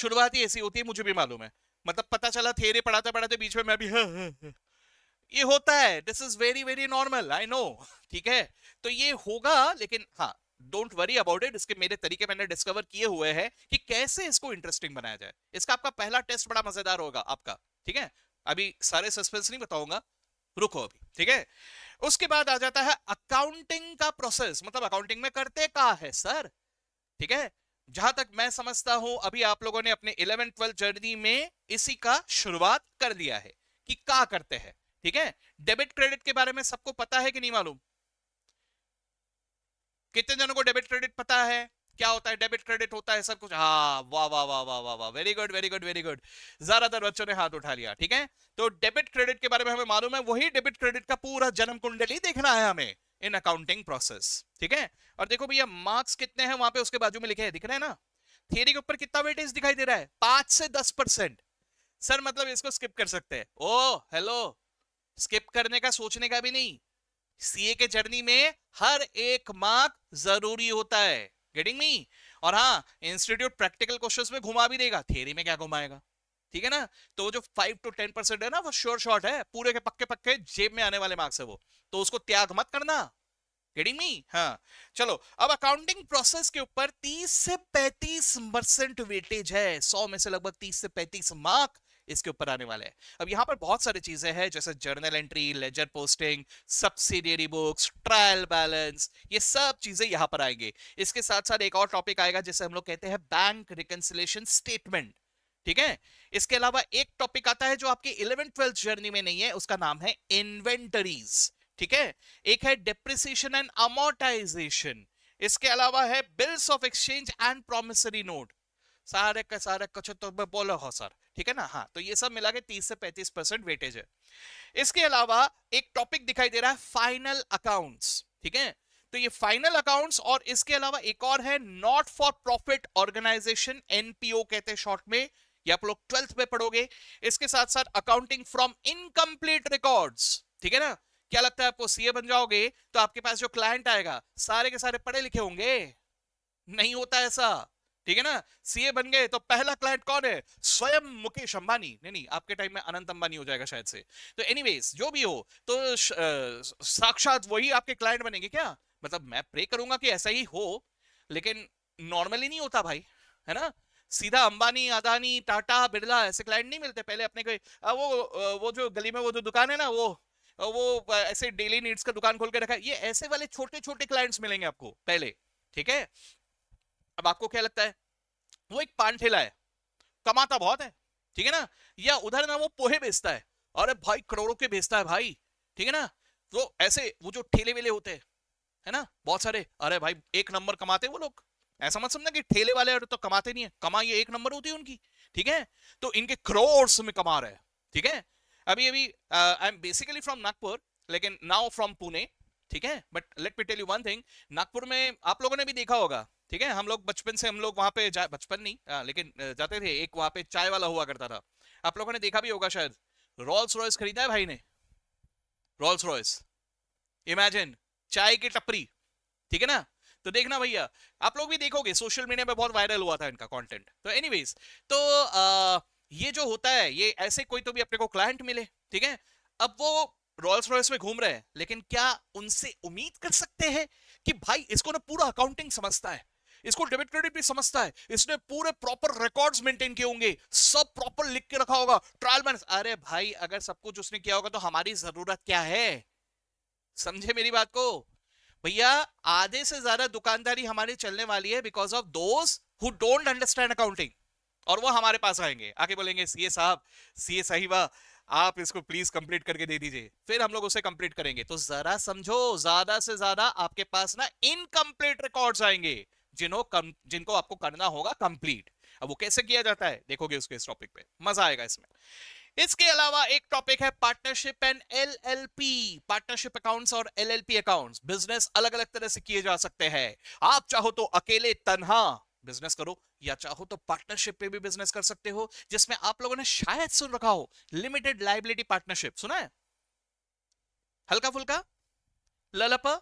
शुरुआत ही ऐसी होती है मुझे भी मालूम है मतलब पता चला थियरी पढ़ाते पढ़ाते बीच में मैं भी हा, हा, हा, ये होता है this is very very normal I know ठीक है तो ये होगा लेकिन हाँ डोंट वरी अबाउट इट इसके मेरे तरीके मैंने डिस्कवर किए हुए हैं कि कैसे इसको इंटरेस्टिंग बनाया जाए इसका आपका पहला टेस्ट बड़ा मजेदार होगा आपका ठीक है अभी सारे सस्पेंस नहीं बताऊंगा रुको अभी ठीक है उसके बाद आ जाता है अकाउंटिंग का प्रोसेस मतलब अकाउंटिंग में करते का है सर ठीक है जहां तक मैं समझता हूं अभी आप लोगों ने अपने इलेवन ट्वेल्थ जर्नी में इसी का शुरुआत कर लिया है कि का करते हैं ठीक है डेबिट क्रेडिट के बारे में सबको पता है कि नहीं मालूम कितने जनों को डेबिट क्रेडिट पता है क्या होता है डेबिट क्रेडिट होता है सब कुछ हाँ वाह वाह वाह वाह वाह वाह very good very good very good ज्यादातर बच्चों ने हाथ उठा लिया ठीक है तो डेबिट क्रेडिट के बारे में हमें मालूम है वही डेबिट क्रेडिट का पूरा जन्म कुंडली देखना है हमें इन अकाउंटिंग प्रोसेस ठीक है और देखो भैया मार्क्स कितने हैं वहां पे उसके बाजू में लिखे हैं दिख रहे हैं ना थियरी के ऊपर कितना वेटेज दिखाई दे रहा है पांच से दस परसेंट सर मतलब इसको स्किप कर सकते हैं ओ हेलो स्किप करने का सोचने का भी नहीं सीए के जर्नी में हर एक मार्क जरूरी होता है गेटिंग मी और हाँ इंस्टीट्यूट प्रैक्टिकल क्वेश्चन में घुमा भी देगा थियरी में क्या घुमाएगा ठीक है ना तो जो फाइव टू टेन परसेंट है ना वो श्योर शॉर्ट है पूरे के पक्के पक्के जेब में आने वाले मार्क्स है वो तो उसको त्याग मत करना गेटिंग मी हाँ चलो अब अकाउंटिंग प्रोसेस के ऊपर 30 से 35 परसेंट वेटेज है 100 में से लगभग 30 से 35 मार्क इसके ऊपर आने वाले हैं अब यहाँ पर बहुत सारी चीज़ें हैं जैसे journal entry ledger posting subsidiary books trial balance ये सब चीज़ें यहाँ पर आएंगे इसके साथ साथ एक और टॉपिक आएगा जिसे हम लोग कहते हैं बैंक रिकनसिलेशन स्टेटमेंट ठीक है इसके अलावा एक टॉपिक आता है जो आपके इलेवन ट्वेल्थ जर्नी में नहीं है उसका नाम है इन्वेंटरीज ठीक है एक है डिप्रिसिएशन एंड अमोटाइजेशन इसके अलावा है bills of exchange and promissory note सारे का सारा कछुतुब तो बोलो हो सर ठीक है ना हाँ तो ये सब मिला के तीस से पैंतीस परसेंट वेटेज है इसके अलावा एक टॉपिक दिखाई दे रहा है फाइनल अकाउंट ठीक है तो ये फाइनल अकाउंट्स और इसके अलावा एक और है not for profit organisation NPO कहते हैं शॉर्ट में ये आप लोग ट्वेल्थ में पढ़ोगे इसके साथ साथ अकाउंटिंग फ्रॉम इनकम्प्लीट रिकॉर्ड्स ठीक है ना क्या लगता है आपको सीए बन जाओगे तो आपके पास जो क्लाइंट आएगा सारे के सारे पढ़े लिखे होंगे नहीं होता ऐसा ठीक है ना सीए बन गए तो पहला क्लाइंट कौन है स्वयं मुकेश अंबानी नहीं नहीं आपके टाइम में अनंत अंबानी हो जाएगा शायद से तो एनीवेज जो भी हो तो साक्षात वही आपके क्लाइंट बनेंगे क्या मतलब मैं प्रे करूंगा कि ऐसा ही हो लेकिन नॉर्मली नहीं होता भाई है ना सीधा अंबानी अदानी टाटा बिरला ऐसे क्लाइंट नहीं मिलते पहले अपने कोई वो वो जो गली में वो जो दुकान है ना वो वो ऐसे डेली नीड्स का दुकान खोल के रखा है ये ऐसे वाले छोटे छोटे क्लाइंट्स मिलेंगे आपको पहले ठीक है अब आपको क्या लगता है वो एक पान ठेला है कमाता बहुत है ठीक है ना या उधर ना वो पोहे बेचता है अरे भाई करोड़ों के बेचता है भाई ठीक है ना तो ऐसे वो जो ठेले वेले होते हैं है ना बहुत सारे अरे भाई एक नंबर कमाते हैं वो लोग ऐसा मत समझना कि ठेले वाले तो कमाते नहीं है कमा ये एक नंबर होती है उनकी ठीक है तो इनके करोड़ में कमा रहे हैं ठीक है अभी अभी I am basically from Nagpur लेकिन नाउ फ्रॉम पुणे ठीक है but let me tell you one thing Nagpur में आप लोगों ने भी देखा होगा ठीक है हम लोग बचपन से हम लोग वहाँ पे बचपन नहीं आ, लेकिन जाते थे एक वहाँ पे चाय वाला हुआ करता था आप लोगों ने देखा भी होगा शायद रॉल्स रॉयस खरीदा है भाई ने रॉल्स रॉयस इमेजिन चाय की टपरी ठीक है ना तो देखना भैया आप लोग भी देखोगे सोशल मीडिया पे बहुत वायरल हुआ था इनका कंटेंट तो एनीवेज तो आ, ये जो होता है ये ऐसे कोई तो भी अपने को क्लाइंट मिले ठीक है अब वो रॉयल्स रॉयस में घूम रहे हैं लेकिन क्या उनसे उम्मीद कर सकते हैं कि भाई इसको ना पूरा अकाउंटिंग समझता है इसको डेबिट क्रेडिट भी समझता है इसने पूरे प्रॉपर रिकॉर्ड्स मेंटेन किए होंगे सब प्रॉपर लिख के रखा होगा ट्रायल बैलेंस अरे भाई अगर सब कुछ उसने किया होगा तो हमारी जरूरत क्या है समझे मेरी बात को भैया आधे से ज्यादा दुकानदारी हमारी चलने वाली है बिकॉज ऑफ दोस्त हु डोंट अंडरस्टैंड अकाउंटिंग और वो हमारे पास आएंगे आके बोलेंगे सीए साहब सीए साहिबा आप इसको प्लीज कंप्लीट करके दे दीजिए फिर हम लोग उसे कंप्लीट करेंगे तो जरा समझो ज्यादा से ज्यादा आपके पास ना इनकम्प्लीट रिकॉर्ड्स आएंगे जिन्हों जिनको आपको करना होगा कंप्लीट अब वो कैसे किया जाता है देखोगे उसके इस टॉपिक पे मजा आएगा इसमें इसके अलावा एक टॉपिक है partnership and LLP partnership accounts और एलएलपी अकाउंट्स बिजनेस अलग अलग तरह से किए जा सकते हैं आप चाहो तो अकेले तनहा बिजनेस करो या चाहो तो पार्टनरशिप पे भी बिजनेस कर सकते हो जिसमें आप लोगों ने शायद सुन रखा हो लिमिटेड लाइबिलिटी पार्टनरशिप सुना है हल्का फुल्का ललपा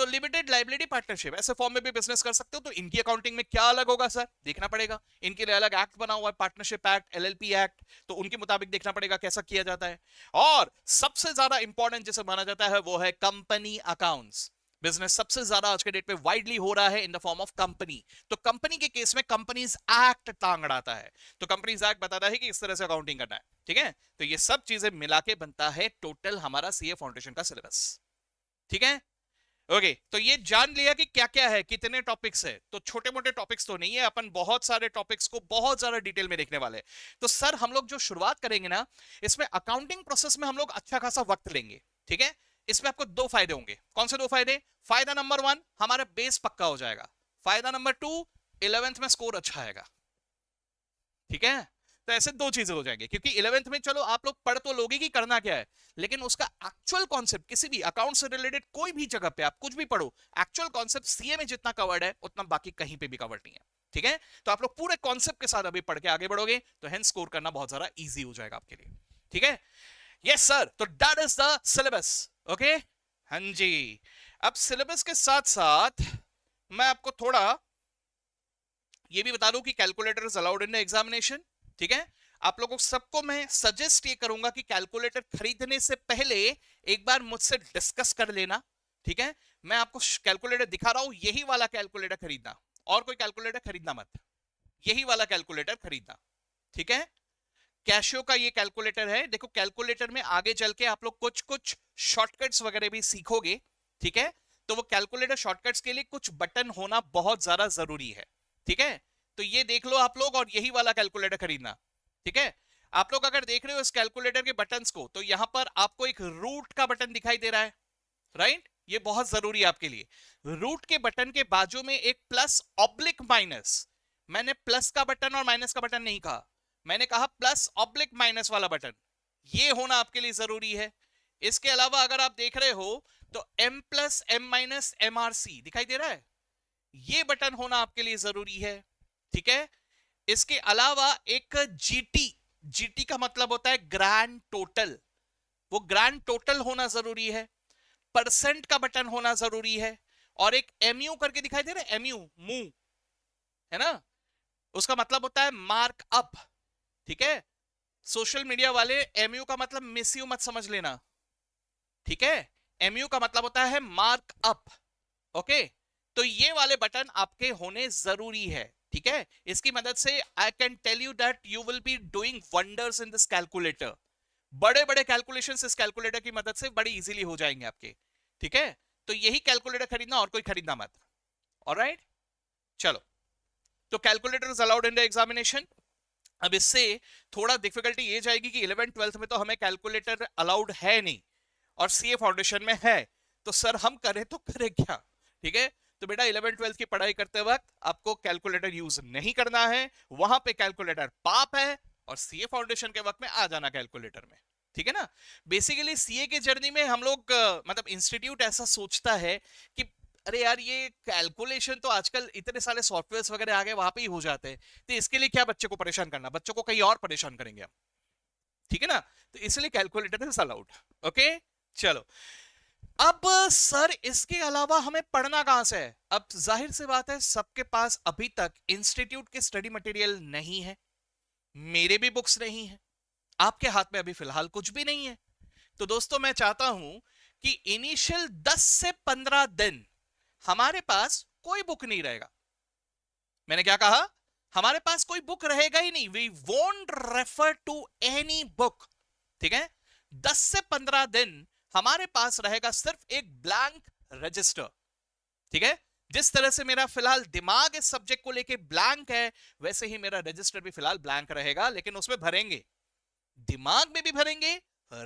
तो लिमिटेड लाइबिलिटी पार्टनरशिप ऐसे फॉर्म में भी बिजनेस कर सकते हो तो इनकी अकाउंटिंग में क्या अलग होगा सर देखना पड़ेगा इनके लिए अलग एक्ट बना हुआ है पार्टनरशिप एक्ट एल एक्ट तो उनके मुताबिक देखना पड़ेगा कैसा किया जाता है और सबसे ज्यादा इंपॉर्टेंट जिसे माना जाता है वो है कंपनी अकाउंट बिजनेस सबसे ज्यादा आज के डेट में वाइडली हो रहा है in the form of company तो कंपनी के केस में कंपनीज एक्ट तांगड़ाता है तो कंपनीज एक्ट बताता है कि इस तरह से अकाउंटिंग करना है ठीक है तो ये सब चीजें मिला के बनता है टोटल हमारा सीए फाउंडेशन का सिलेबस ठीक है ओके okay, तो ये जान लिया कि क्या क्या है कितने टॉपिक्स है तो छोटे मोटे टॉपिक्स तो नहीं है अपन बहुत सारे टॉपिक्स को बहुत ज्यादा डिटेल में देखने वाले हैं तो सर हम लोग जो शुरुआत करेंगे ना इसमें अकाउंटिंग प्रोसेस में हम लोग अच्छा खासा वक्त लेंगे ठीक है इसमें आपको दो फायदे होंगे कौन से दो फायदे फायदा नंबर वन हमारा बेस पक्का हो जाएगा फायदा नंबर टू इलेवेंथ में स्कोर अच्छा आएगा ठीक है तो ऐसे दो चीजें हो जाएंगे क्योंकि इलेवेंथ में चलो आप लोग पढ़ तो लोगे कि करना क्या है लेकिन उसका एक्चुअल कॉन्सेप्ट किसी भी अकाउंट से रिलेटेड कोई भी जगह पे आप कुछ भी पढ़ो एक्चुअल कॉन्सेप्ट सीए में जितना कवर्ड है उतना बाकी कहीं पे भी कवर्ड नहीं है ठीक है तो आप लोग पूरे कॉन्सेप्ट के साथ अभी पढ़ के आगे बढ़ोगे तो हैंड स्कोर करना बहुत ज्यादा ईजी हो जाएगा आपके लिए ठीक है यस सर तो that is the syllabus okay हाँ जी अब सिलेबस के साथ साथ मैं आपको थोड़ा ये भी बता दूं कि calculator is allowed in examination ठीक है आप लोगों सबको मैं सजेस्ट ये करूंगा कि कैलकुलेटर खरीदने से पहले एक बार मुझसे डिस्कस कर लेना ठीक है मैं आपको कैलकुलेटर दिखा रहा हूं यही वाला कैलकुलेटर खरीदना और कोई कैलकुलेटर खरीदना मत यही वाला कैलकुलेटर खरीदना ठीक है कैशियो का ये कैलकुलेटर है देखो कैलकुलेटर में आगे चल के आप लोग कुछ कुछ शॉर्टकट्स वगैरह भी सीखोगे ठीक है तो वो कैलकुलेटर शॉर्टकट्स के लिए कुछ बटन होना बहुत ज्यादा जरूरी है ठीक है तो ये देख लो आप लोग और यही वाला कैलकुलेटर खरीदना ठीक है आप लोग अगर देख रहे हो इस कैलकुलेटर के बटन को तो यहां पर आपको एक रूट का बटन दिखाई दे रहा है राइट ये बहुत जरूरी है आपके लिए रूट के बटन के बाजू में एक प्लस ऑब्लिक माइनस मैंने प्लस का बटन और माइनस का बटन नहीं कहा मैंने कहा प्लस ऑब्लिक माइनस वाला बटन ये होना आपके लिए जरूरी है इसके अलावा अगर आप देख रहे हो तो M plus M minus M दिखाई दे रहा है ये बटन होना आपके लिए जरूरी है ठीक है इसके अलावा एक जीटी जीटी का मतलब होता है ग्रैंड टोटल वो ग्रैंड टोटल होना जरूरी है परसेंट का बटन होना जरूरी है और एक एमयू करके दिखाई दे रहा है एमयू मू है ना उसका मतलब होता है मार्क अप ठीक है सोशल मीडिया वाले एमयू का मतलब मिस यू मत समझ लेना ठीक है एमयू का मतलब होता है मार्क अप ओके तो ये वाले बटन आपके होने जरूरी है ठीक है इसकी मदद से I can tell you that you will be doing wonders in this calculator बड़े बड़े कैलकुलेशन इस कैलकुलेटर की मदद से बड़ी इजीली हो जाएंगे आपके ठीक है तो यही कैलकुलेटर खरीदना और कोई खरीदना मत ऑलराइट चलो तो calculator is allowed in the examination अब इससे थोड़ा डिफिकल्टी ये जाएगी कि इलेवन ट्वेल्थ में तो हमें कैलकुलेटर अलाउड है नहीं और सीए फाउंडेशन में है तो सर हम करें तो करें क्या ठीक है तो बेटा इलेवन ट्वेल्थ की पढ़ाई करते वक्त आपको कैलकुलेटर यूज नहीं करना है वहां पे कैलकुलेटर पाप है और सीए फाउंडेशन के वक्त में आ जाना कैलकुलेटर में ठीक है ना बेसिकली सीए के जर्नी में हम लोग मतलब इंस्टीट्यूट ऐसा सोचता है कि अरे यार ये कैलकुलेशन तो आजकल इतने सारे सॉफ्टवेयर वगैरह आ गए वहां पे ही हो जाते हैं तो इसके लिए क्या बच्चे को परेशान करना बच्चों को कहीं और परेशान करेंगे हम ठीक है ना तो इसलिए कैलकुलेटर इज अलाउड ओके चलो अब सर इसके अलावा हमें पढ़ना कहां से है अब जाहिर सी बात है सबके पास अभी तक इंस्टीट्यूट के स्टडी मटेरियल नहीं है मेरे भी बुक्स नहीं है आपके हाथ में अभी फिलहाल कुछ भी नहीं है तो दोस्तों मैं चाहता हूं कि इनिशियल 10 से 15 दिन हमारे पास कोई बुक नहीं रहेगा मैंने क्या कहा हमारे पास कोई बुक रहेगा ही नहीं we won't refer to any book ठीक है 10 से 15 दिन हमारे पास रहेगा सिर्फ एक ब्लैंक रजिस्टर ठीक है जिस तरह से मेरा फिलहाल दिमाग इस सब्जेक्ट को लेके ब्लैंक है वैसे ही मेरा रजिस्टर भी फिलहाल ब्लैंक रहेगा लेकिन उसमें भरेंगे दिमाग में भी भरेंगे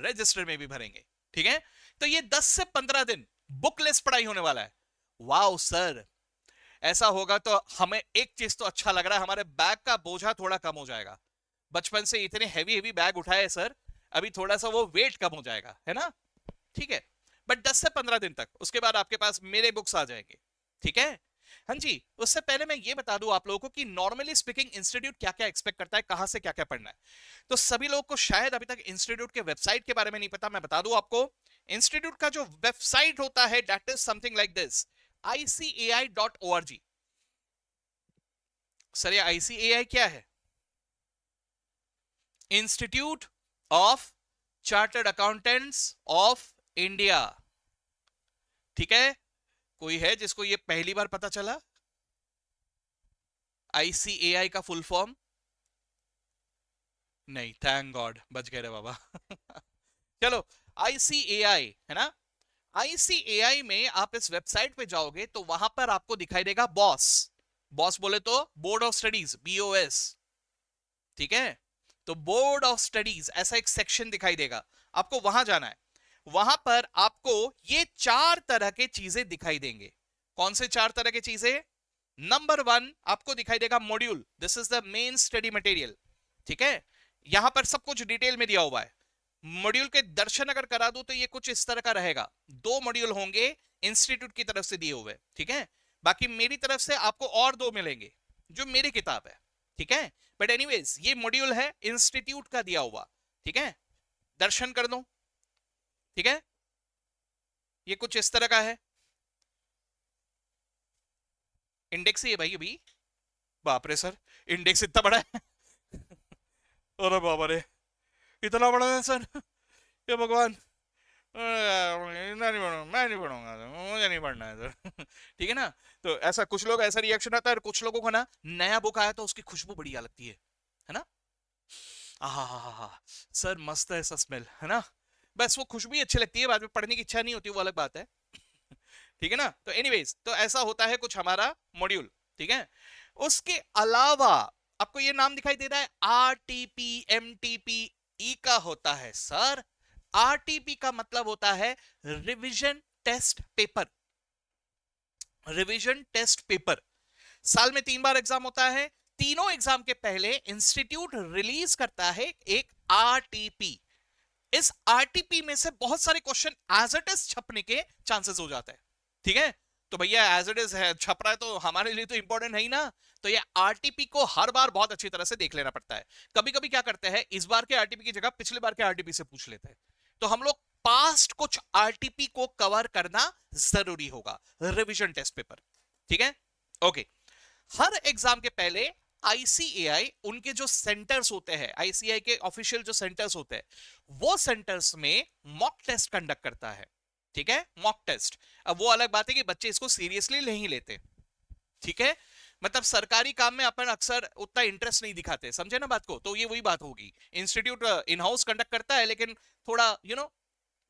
रजिस्टर में भी भरेंगे ठीक है तो ये 10 से 15 दिन बुक लेस पढ़ाई होने वाला है वाओ सर ऐसा होगा तो हमें एक चीज तो अच्छा लग रहा है हमारे बैग का बोझा थोड़ा कम हो जाएगा बचपन से इतने हैवी हैवी बैग उठाए सर अभी थोड़ा सा वो वेट कम हो जाएगा है ना ठीक है बट दस से पंद्रह दिन तक उसके बाद आपके पास मेरे बुक्स आ जाएंगे ठीक है हाँ जी उससे पहले मैं ये बता दूं आप लोगों को कि नॉर्मली स्पीकिंग इंस्टीट्यूट क्या क्या एक्सपेक्ट करता है कहां से क्या क्या पढ़ना है तो सभी लोगों को शायद अभी तक इंस्टीट्यूट के वेबसाइट के बारे में नहीं पता मैं बता दूं आपको इंस्टीट्यूट का जो वेबसाइट होता है that is something like this ICAI dot O R G sir ICAI क्या है institute of chartered accountants of India ठीक है कोई है जिसको ये पहली बार पता चला आईसीएआई का फुल फॉर्म नहीं थैंक गॉड बच गए रे बाबा *laughs* चलो आईसीएआई है ना आईसीएआई में आप इस वेबसाइट पे जाओगे तो वहां पर आपको दिखाई देगा बॉस बॉस बोले तो बोर्ड ऑफ स्टडीज बीओएस ठीक है तो बोर्ड ऑफ स्टडीज ऐसा एक सेक्शन दिखाई देगा आपको वहां जाना है वहां पर आपको ये चार तरह के चीजें दिखाई देंगे कौन से चार तरह की चीजें नंबर वन आपको दिखाई देगा module this is the main study material ठीक है यहां पर सब कुछ डिटेल में दिया हुआ है मॉड्यूल के दर्शन अगर करा दू तो ये कुछ इस तरह का रहेगा दो मॉड्यूल होंगे इंस्टीट्यूट की तरफ से दिए हुए ठीक है बाकी मेरी तरफ से आपको और दो मिलेंगे जो मेरी किताब है ठीक है बट एनीवेज ये मॉड्यूल है इंस्टीट्यूट का दिया हुआ ठीक है दर्शन कर दो ठीक है ये कुछ इस तरह का है इंडेक्स ही है भाई अभी बाप रे सर इंडेक्स इतना बड़ा है अरे बाबा रे इतना बड़ा है सर ये भगवान नहीं पढ़ूंगा मैं नहीं पढ़ूंगा मुझे नहीं पढ़ना है सर ठीक है ना तो ऐसा कुछ लोग ऐसा रिएक्शन आता है और कुछ लोगों को ना नया बुक आया तो उसकी खुशबू बढ़िया लगती है है ना आहा हा हा हा सर मस्त है सस्मेल है ना बस वो खुशबू अच्छी लगती है बाद में पढ़ने की इच्छा नहीं होती वो अलग बात है *laughs* ठीक है ना तो एनीवेज तो ऐसा होता है कुछ हमारा मॉड्यूल ठीक है उसके अलावा आपको ये नाम दिखाई दे रहा है R T P M T P ई का होता है सर आर टी पी का मतलब होता है revision test paper revision test paper साल में तीन बार एग्जाम होता है तीनों एग्जाम के पहले इंस्टीट्यूट रिलीज करता है एक पी इस आरटीपी में से बहुत सारे क्वेश्चन एज इट इज छपने के चांसेस हो जाते हैं ठीक है तो भैया एज इट इज है छप रहा है तो हमारे लिए तो इंपॉर्टेंट है ही ना तो ये आरटीपी को हर बार बहुत अच्छी तरह से देख लेना पड़ता है कभी कभी क्या करते हैं इस बार के आरटीपी की जगह पिछले बार के आरटीपी से पूछ लेते हैं तो हम लोग पास्ट कुछ आरटीपी को कवर करना जरूरी होगा रिविजन टेस्ट पेपर ठीक है ओके हर एग्जाम के पहले आईसीएआई उनके जो सेंटर्स होते हैं आईसीआई के ऑफिशियल जो सेंटर्स होते हैं वो सेंटर्स में मॉक टेस्ट कंडक्ट करता है ठीक है मॉक टेस्ट अब वो अलग बात है कि बच्चे इसको सीरियसली नहीं लेते ठीक है मतलब सरकारी काम में अपन अक्सर उतना इंटरेस्ट नहीं दिखाते समझे ना बात को तो ये वही बात होगी इंस्टीट्यूट इन हाउस कंडक्ट करता है लेकिन थोड़ा यू you नो know,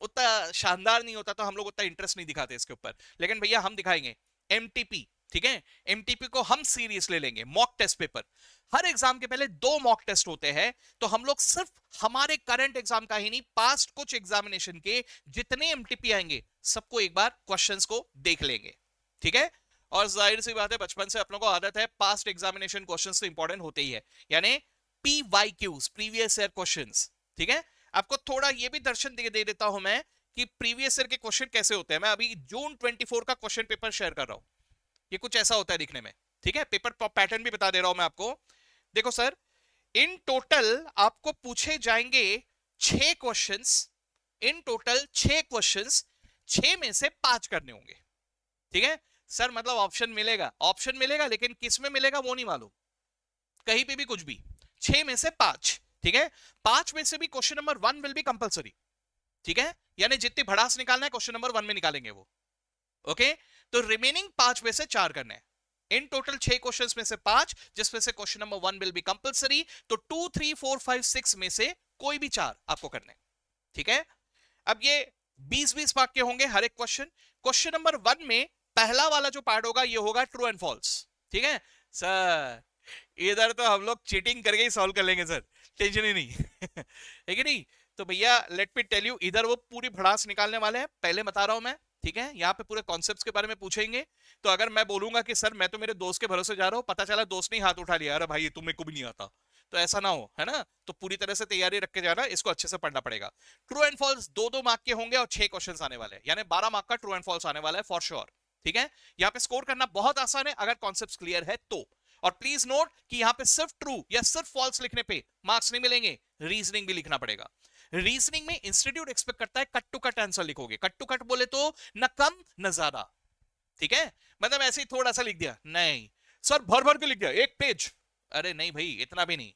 उतना शानदार नहीं होता तो हम लोग उतना इंटरेस्ट नहीं दिखाते इसके ऊपर लेकिन भैया हम दिखाएंगे एमटीपी ठीक है एमटीपी को हम सीरियस ले लेंगे मॉक टेस्ट पेपर हर एग्जाम के पहले दो मॉक टेस्ट होते हैं तो हम लोग सिर्फ हमारे करंट एग्जाम का ही नहीं पास्ट कुछ एग्जामिनेशन के जितने एमटीपी आएंगे सबको एक बार क्वेश्चन को देख लेंगे ठीक है और जाहिर सी बात है बचपन से अपनों को आदत है पास्ट एग्जामिनेशन क्वेश्चन तो इंपॉर्टेंट होते ही है यानी पीवाईक्यूज प्रीवियस ईयर क्वेश्चन ठीक है आपको थोड़ा ये भी दर्शन दे, दे देता हूं मैं कि प्रीवियस ईयर के क्वेश्चन कैसे होते हैं मैं अभी जून 24 का क्वेश्चन पेपर शेयर कर रहा हूं ये कुछ ऐसा होता है दिखने में ठीक है पेपर पैटर्न भी बता दे रहा हूं मैं आपको देखो सर इन टोटल आपको पूछे जाएंगे छह क्वेश्चन इन टोटल छह क्वेश्चन छह में से पांच करने होंगे ठीक है सर मतलब ऑप्शन मिलेगा ऑप्शन मिलेगा लेकिन किस में मिलेगा वो नहीं मालूम कहीं पे भी कुछ भी छह में से पांच ठीक है पांच में से भी question number one will be compulsory ठीक है यानी जितनी भड़ास निकालना है क्वेश्चन नंबर वन में निकालेंगे वो ओके तो रिमेनिंग पांच में से चार करने इन टोटल छह क्वेश्चंस में से पांच जिसमें से question number one will be compulsory तो two three four five six में से कोई भी चार आपको करने ठीक है अब ये बीस बीस मार्क के होंगे हर एक क्वेश्चन क्वेश्चन नंबर वन में पहला वाला जो पार्ट होगा ये होगा ट्रू एंड फॉल्स ठीक है सर इधर तो हम लोग चीटिंग करके ही सॉल्व कर लेंगे सर टेंशन ही नहीं *laughs* है कि नहीं तो भैया लेट मी टेल यू इधर वो पूरी भड़ास निकालने वाले हैं पहले बता रहा हूं मैं ठीक है यहाँ पे पूरे कॉन्सेप्ट के बारे में पूछेंगे तो अगर मैं बोलूंगा कि सर मैं तो मेरे दोस्त के भरोसे जा रहा हूँ पता चला दोस्त ने हाथ उठा लिया अरे भाई तुम्हें को भी नहीं आता तो ऐसा ना हो है ना तो पूरी तरह से तैयारी रख के जाना इसको अच्छे से पढ़ना पड़ेगा ट्रू एंड फॉल्स दो दो मार्क के होंगे और छह क्वेश्चन आने वाले यानी बारह मार्क का ट्रू एंड फॉल्स आने वाला है फॉर श्योर ठीक है यहाँ पे स्कोर करना बहुत आसान है अगर कॉन्सेप्ट क्लियर है तो और प्लीज नोट कि यहाँ पे सिर्फ ट्रू या सिर्फ फॉल्स लिखने पे मार्क्स नहीं मिलेंगे रीजनिंग भी लिखना पड़ेगा रीजनिंग में इंस्टीट्यूट एक्सपेक्ट करता है कट टू कट आंसर लिखोगे कट टू कट बोले तो न कम न ज्यादा ठीक है मतलब ऐसे ही थोड़ा सा लिख दिया नहीं सर भर भर के लिख दिया एक पेज अरे नहीं भाई इतना भी नहीं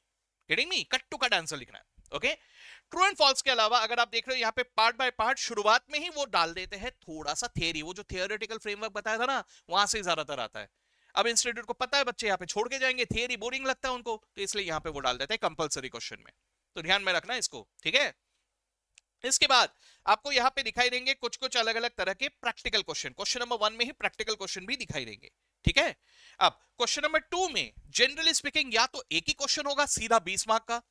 मी कट टू कट आंसर लिखना है ओके ट्रू एंड फॉल्स के अलावा अगर आप देख रहे हो यहाँ पे पार्ट बाय पार्ट शुरुआत में ही वो डाल देते हैं थोड़ा सा थियरी वो जो थियोरिटिकल फ्रेमवर्क बताया था ना वहां से ज्यादातर आता है अब इंस्टीट्यूट को पता है बच्चे यहाँ पे छोड़ के जाएंगे थियरी बोरिंग लगता है उनको तो इसलिए यहाँ पे वो डाल देते हैं कंपल्सरी क्वेश्चन में तो ध्यान में रखना इसको ठीक है इसके बाद आपको यहाँ पे दिखाई देंगे कुछ कुछ अलग अलग तरह के practical question question number one में ही प्रैक्टिकल क्वेश्चन भी दिखाई देंगे ठीक है अब क्वेश्चन नंबर टू में जनरली स्पीकिंग या तो एक ही क्वेश्चन होगा सीधा बीस मार्क का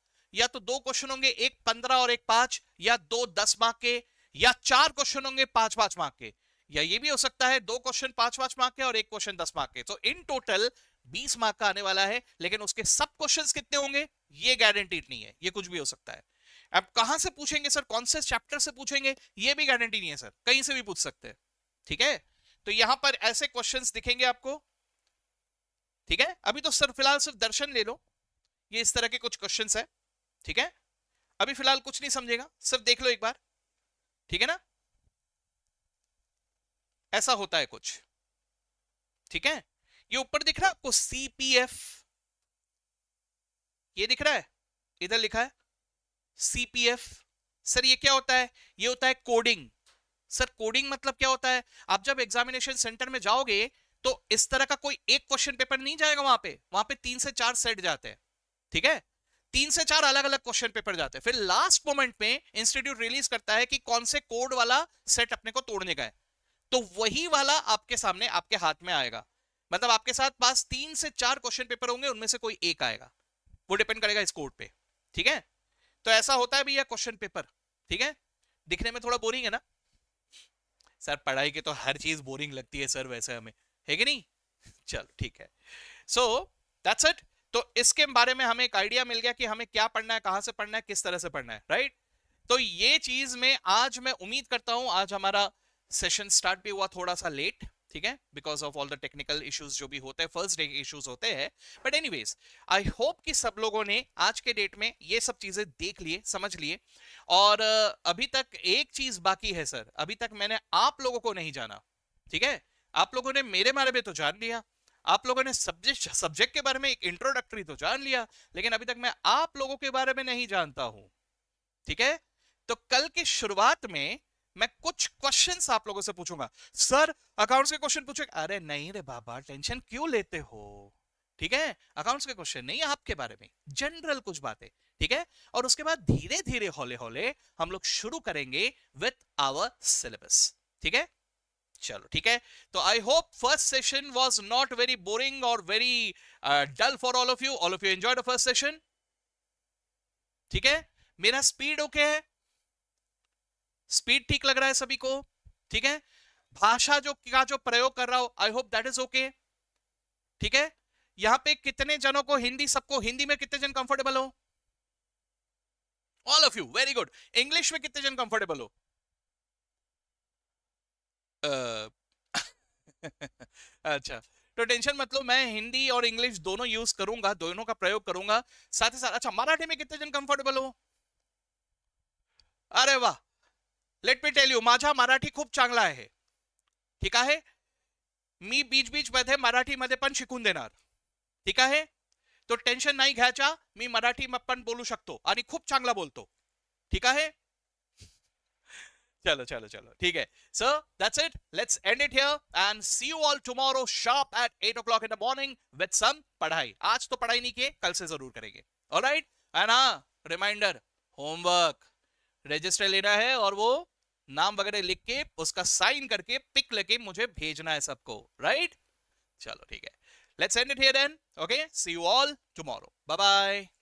या तो दो क्वेश्चन होंगे एक पंद्रह और एक पांच या दो दस मार्क के या चार क्वेश्चन होंगे पांच पांच मार्क के या ये भी हो सकता है दो क्वेश्चन पांच पांच मार्क के और एक क्वेश्चन दस मार्क के तो इन टोटल बीस मार्क का आने वाला है लेकिन उसके सब क्वेश्चन कितने होंगे ये गारंटीड नहीं है ये कुछ भी हो सकता है अब कहां से पूछेंगे सर कौन से चैप्टर से पूछेंगे ये भी गारंटी नहीं है सर कहीं से भी पूछ सकते हैं ठीक है तो यहां पर ऐसे क्वेश्चंस दिखेंगे आपको ठीक है अभी तो सर फिलहाल सिर्फ दर्शन ले लो ये इस तरह के कुछ क्वेश्चंस है ठीक है अभी फिलहाल कुछ नहीं समझेगा सिर्फ देख लो एक बार ठीक है ना ऐसा होता है कुछ ठीक है ये ऊपर दिख रहा है आपको सीपीएफ ये दिख रहा है इधर लिखा है सीपीएफ सर ये क्या होता है ये होता है कोडिंग सर कोडिंग मतलब क्या होता है आप जब एग्जामिनेशन सेंटर में जाओगे तो इस तरह का कोई एक क्वेश्चन पेपर नहीं जाएगा वहां पे वहां पे तीन से चार सेट जाते हैं ठीक है तीन से चार अलग अलग क्वेश्चन पेपर जाते हैं फिर लास्ट मोमेंट में इंस्टीट्यूट रिलीज करता है कि कौन से कोड वाला सेट अपने को तोड़ने का है तो वही वाला आपके सामने आपके हाथ में आएगा मतलब आपके साथ पास तीन से चार क्वेश्चन पेपर होंगे उनमें से कोई एक आएगा वो डिपेंड करेगा इस कोर्ट पे ठीक है तो ऐसा होता है भैया क्वेश्चन पेपर ठीक है दिखने में थोड़ा बोरिंग है ना सर पढ़ाई की तो हर चीज बोरिंग लगती है सर वैसे हमें है कि नहीं चलो ठीक है सो दैट्स इट तो इसके बारे में हमें एक आइडिया मिल गया कि हमें क्या पढ़ना है कहां से पढ़ना है किस तरह से पढ़ना है राइट तो ये चीज में आज मैं उम्मीद करता हूं आज हमारा सेशन स्टार्ट भी हुआ थोड़ा सा लेट ठीक है because of all the technical issues जो भी होते हैं फर्स्ट डे इश्यूज होते हैं बट एनीवेज आई होप कि सब लोगों ने आज के डेट में ये सब चीजें देख लिए समझ लिए और अभी तक एक चीज बाकी है सर अभी तक मैंने आप लोगों को नहीं जाना ठीक है आप लोगों ने मेरे बारे में तो जान लिया आप लोगों ने सब्जेक्ट सब्जेक्ट के बारे में एक इंट्रोडक्टरी तो जान लिया लेकिन अभी तक मैं आप लोगों के बारे में नहीं जानता हूं ठीक है तो कल की शुरुआत में मैं कुछ क्वेश्चंस आप लोगों से पूछूंगा सर अकाउंट्स के क्वेश्चन पूछे अरे नहीं रे बाबा टेंशन क्यों लेते हो ठीक है अकाउंट्स के क्वेश्चन नहीं आपके बारे में जनरल कुछ बातें ठीक है और उसके बाद धीरे धीरे हौले हौले हम लोग शुरू करेंगे विथ आवर सिलेबस ठीक है चलो ठीक है तो I hope first session was not very boring और very dull for all of you all of you enjoy the first session ठीक है मेरा स्पीड ओके है स्पीड ठीक लग रहा है सभी को ठीक है भाषा जो का जो प्रयोग कर रहा हो I hope that is okay ठीक है यहां पे कितने जनों को हिंदी सबको हिंदी में कितने जन कंफर्टेबल हो all of you very good English में कितने जन कंफर्टेबल हो uh, *laughs* अच्छा तो टेंशन मतलब मैं हिंदी और इंग्लिश दोनों यूज करूंगा दोनों का प्रयोग करूंगा साथ ही साथ अच्छा मराठी में कितने जन कंफर्टेबल हो अरे वाह लेट मी टेल यू माझा मराठी खूप चांगला आहे ठीक आहे मी बीच बीच मध्ये मराठीमध्ये पण शिकून देणार ठीक आहे तो टेन्शन नाही घ्यायचा मी मराठी पण बोलू शकतो आणि खूप चांगला बोलतो ठीक आहे चलो चलो चलो ठीक है so that's it let's end it here and see you all tomorrow tomorrow at eight o'clock in the morning with some पढ़ाई आज तो पढ़ाई नहीं किए कल से जरूर करेंगे ऑलराइट एंड हाँ रिमाइंडर होमवर्क रजिस्टर लेना है और वो नाम वगैरह लिख के उसका साइन करके पिक लेके मुझे भेजना है सबको राइट चलो ठीक है let's end it here then okay see you all tomorrow bye bye